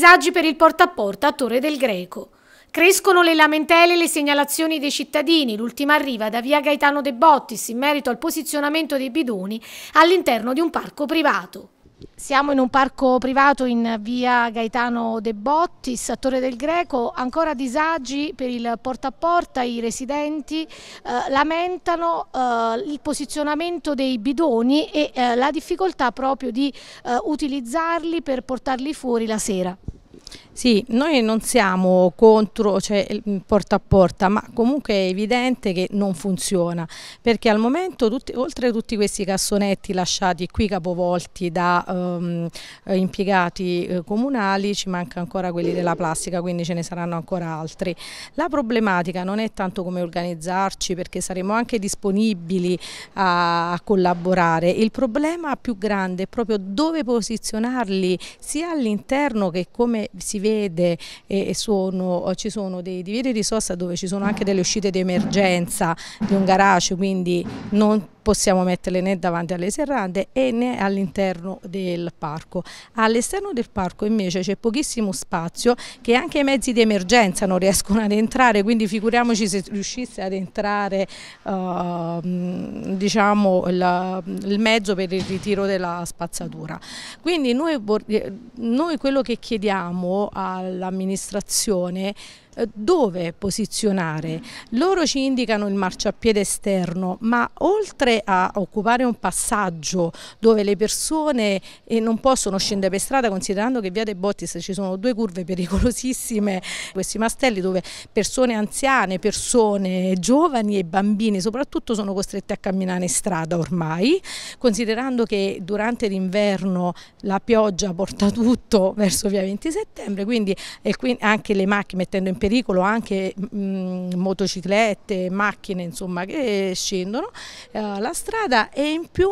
disagi per il porta a porta a Torre del Greco. Crescono le lamentele e le segnalazioni dei cittadini, l'ultima arriva da via Gaetano De Bottis in merito al posizionamento dei bidoni all'interno di un parco privato. Siamo in un parco privato in via Gaetano De Bottis, a Torre del Greco, ancora disagi per il porta a porta, i residenti eh, lamentano eh, il posizionamento dei bidoni e eh, la difficoltà proprio di eh, utilizzarli per portarli fuori la sera. Sì, noi non siamo contro cioè, mm, porta a porta, ma comunque è evidente che non funziona, perché al momento tutti, oltre a tutti questi cassonetti lasciati qui capovolti da ehm, eh, impiegati eh, comunali, ci manca ancora quelli della plastica, quindi ce ne saranno ancora altri. La problematica non è tanto come organizzarci, perché saremo anche disponibili a, a collaborare, il problema più grande è proprio dove posizionarli sia all'interno che come si vede e, sono, ci sono dei divieti di sosta dove ci sono anche delle uscite di emergenza di un garage, quindi non possiamo metterle né davanti alle serrande né all'interno del parco. All'esterno del parco invece c'è pochissimo spazio che anche i mezzi di emergenza non riescono ad entrare, quindi figuriamoci se riuscisse ad entrare uh, diciamo, il, il, mezzo per il ritiro della spazzatura. Quindi noi, eh, noi quello che chiediamo all'amministrazione eh, dove posizionare. Loro ci indicano il marciapiede esterno, ma oltre a occupare un passaggio dove le persone eh, non possono scendere per strada, considerando che via De Bottis ci sono due curve pericolosissime, questi mastelli dove persone anziane, persone giovani e bambini soprattutto sono costrette a camminare in strada ormai, considerando che durante l'inverno la pioggia porta tutto verso via 20 settembre, quindi anche le macchine mettendo in pericolo pericolo anche mh, mm, motociclette, macchine insomma, che scendono eh, la strada e in più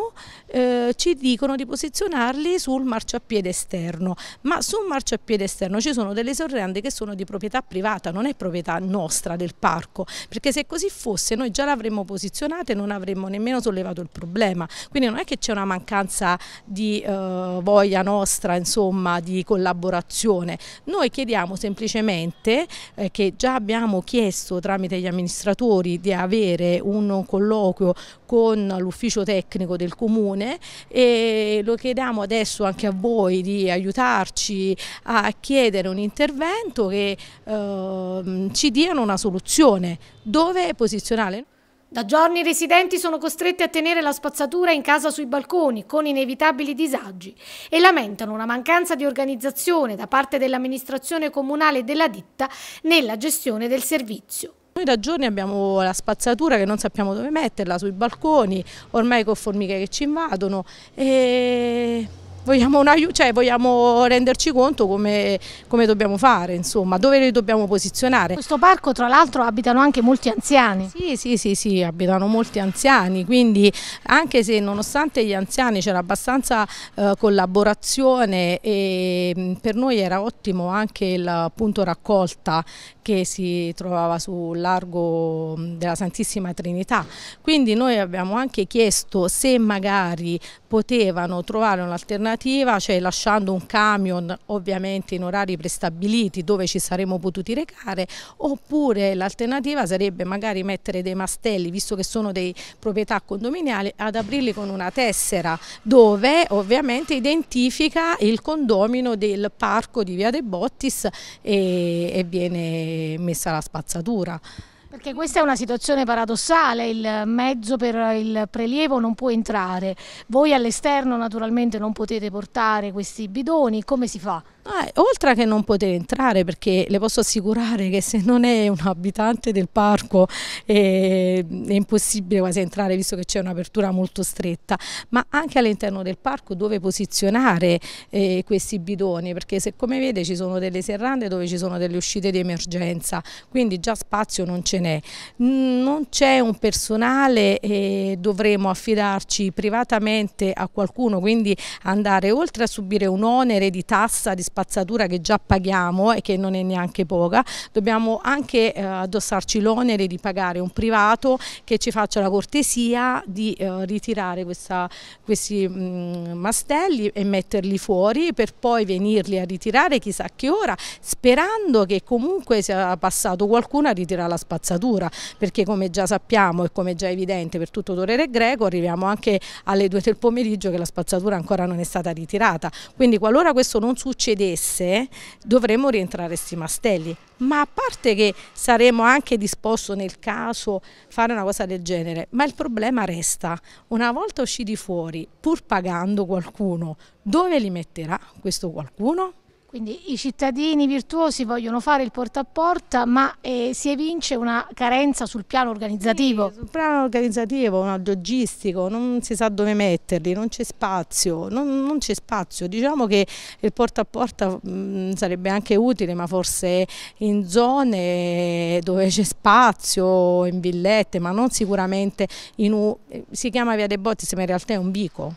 eh, ci dicono di posizionarli sul marciapiede esterno, ma sul marciapiede esterno ci sono delle sorrende che sono di proprietà privata, non è proprietà nostra del parco, perché se così fosse noi già l'avremmo posizionata e non avremmo nemmeno sollevato il problema, quindi non è che c'è una mancanza di eh, voglia nostra insomma, di collaborazione, noi chiediamo semplicemente eh, che già abbiamo chiesto tramite gli amministratori di avere un colloquio con l'ufficio tecnico del comune e lo chiediamo adesso anche a voi di aiutarci a chiedere un intervento che eh, ci diano una soluzione dove posizionare da giorni i residenti sono costretti a tenere la spazzatura in casa sui balconi con inevitabili disagi e lamentano una mancanza di organizzazione da parte dell'amministrazione comunale e della ditta nella gestione del servizio. Noi da giorni abbiamo la spazzatura che non sappiamo dove metterla, sui balconi, ormai con formiche che ci invadono e vogliamo, aiuto, cioè vogliamo renderci conto come, come dobbiamo fare, insomma, dove li dobbiamo posizionare. In questo parco tra l'altro abitano anche molti anziani. Sì, sì, sì, sì, abitano molti anziani, quindi anche se nonostante gli anziani c'era abbastanza eh, collaborazione e mm, per noi era ottimo anche il punto raccolta che si trovava sul largo mm, della Santissima Trinità. Quindi noi abbiamo anche chiesto se magari potevano trovare un'alternativa, cioè lasciando un camion ovviamente in orari prestabiliti dove ci saremmo potuti recare, oppure l'alternativa sarebbe magari mettere dei mastelli, visto che sono dei proprietà condominiali, ad aprirli con una tessera dove ovviamente identifica il condomino del parco di Via De Bottis e, e viene messa la spazzatura. Perché questa è una situazione paradossale, il mezzo per il prelievo non può entrare, voi all'esterno naturalmente non potete portare questi bidoni, come si fa? Ah, oltre che non poter entrare, perché le posso assicurare che se non è un abitante del parco eh, è impossibile quasi entrare visto che c'è un'apertura molto stretta, ma anche all'interno del parco dove posizionare eh, questi bidoni, perché se come vede ci sono delle serrande dove ci sono delle uscite di emergenza, quindi già spazio non ce n'è. Mm, non c'è un personale e dovremo affidarci privatamente a qualcuno, quindi andare oltre a subire un onere di tassa di spazio spazzatura che già paghiamo e che non è neanche poca, dobbiamo anche eh, addossarci l'onere di pagare un privato che ci faccia la cortesia di eh, ritirare questa, questi mh, mm, mastelli e metterli fuori per poi venirli a ritirare chissà che ora, sperando che comunque sia passato qualcuno a ritirare la spazzatura, perché come già sappiamo e come già evidente per tutto Torere Greco arriviamo anche alle 2 del pomeriggio che la spazzatura ancora non è stata ritirata. Quindi qualora questo non succedesse chiedesse dovremmo rientrare sti mastelli, ma a parte che saremo anche disposto nel caso fare una cosa del genere, ma il problema resta, una volta usciti fuori, pur pagando qualcuno, dove li metterà questo qualcuno? Quindi i cittadini virtuosi vogliono fare il porta a porta, ma eh, si evince una carenza sul piano organizzativo. Sì, sul piano organizzativo, no, logistico, non si sa dove metterli, non c'è spazio, non, non c'è spazio. Diciamo che il porta a porta mh, mm, sarebbe anche utile, ma forse in zone dove c'è spazio, in villette, ma non sicuramente in un... Eh, si chiama Via dei Bottis, ma in realtà è un bico.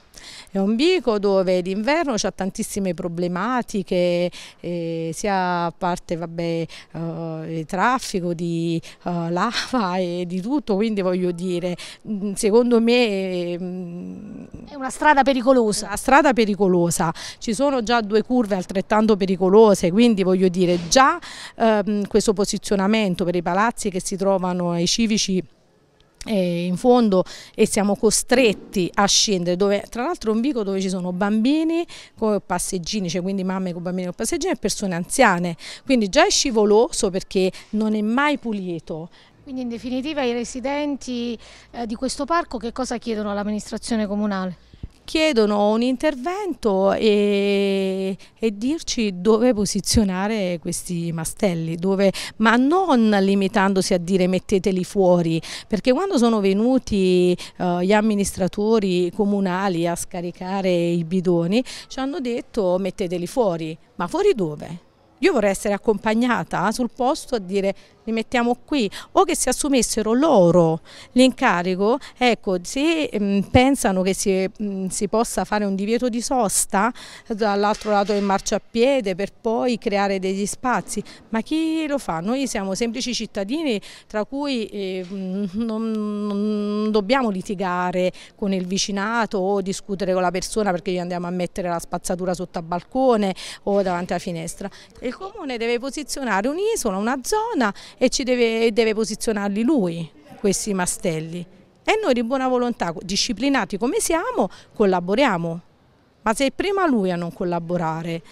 È un bico dove d'inverno c'è tantissime problematiche, eh, sia a parte vabbè, eh, traffico di eh, lava e di tutto, quindi voglio dire, mm, secondo me... Mm, è una strada pericolosa. Una strada pericolosa, ci sono già due curve altrettanto pericolose, quindi voglio dire già ehm, questo posizionamento per i palazzi che si trovano ai civici e in fondo e siamo costretti a scendere dove tra l'altro è un vico dove ci sono bambini con passeggini cioè quindi mamme con bambini con passeggini e persone anziane quindi già è scivoloso perché non è mai pulito quindi in definitiva i residenti eh, di questo parco che cosa chiedono all'amministrazione comunale? chiedono un intervento e, e dirci dove posizionare questi mastelli, dove, ma non limitandosi a dire metteteli fuori, perché quando sono venuti eh, gli amministratori comunali a scaricare i bidoni ci hanno detto metteteli fuori, ma fuori dove? Io vorrei essere accompagnata sul posto a dire li mettiamo qui, o che si assumessero loro l'incarico, ecco, se mh, mm, pensano che si, mh, mm, si, possa fare un divieto di sosta eh, dall'altro lato del marciapiede per poi creare degli spazi, ma chi lo fa? Noi siamo semplici cittadini tra cui eh, mm, non, non dobbiamo litigare con il vicinato o discutere con la persona perché gli andiamo a mettere la spazzatura sotto al balcone o davanti alla finestra. Il comune deve posizionare un'isola, una zona e ci deve, deve posizionarli lui questi mastelli e noi di buona volontà, disciplinati come siamo, collaboriamo. Ma se prima lui a non collaborare,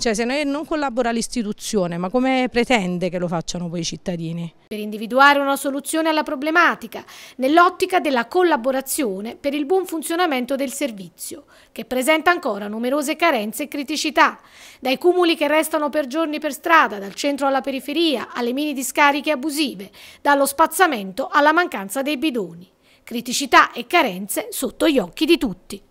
cioè se non collabora l'istituzione, ma come pretende che lo facciano poi i cittadini? Per individuare una soluzione alla problematica, nell'ottica della collaborazione per il buon funzionamento del servizio, che presenta ancora numerose carenze e criticità, dai cumuli che restano per giorni per strada, dal centro alla periferia, alle mini discariche abusive, dallo spazzamento alla mancanza dei bidoni criticità e carenze sotto gli occhi di tutti.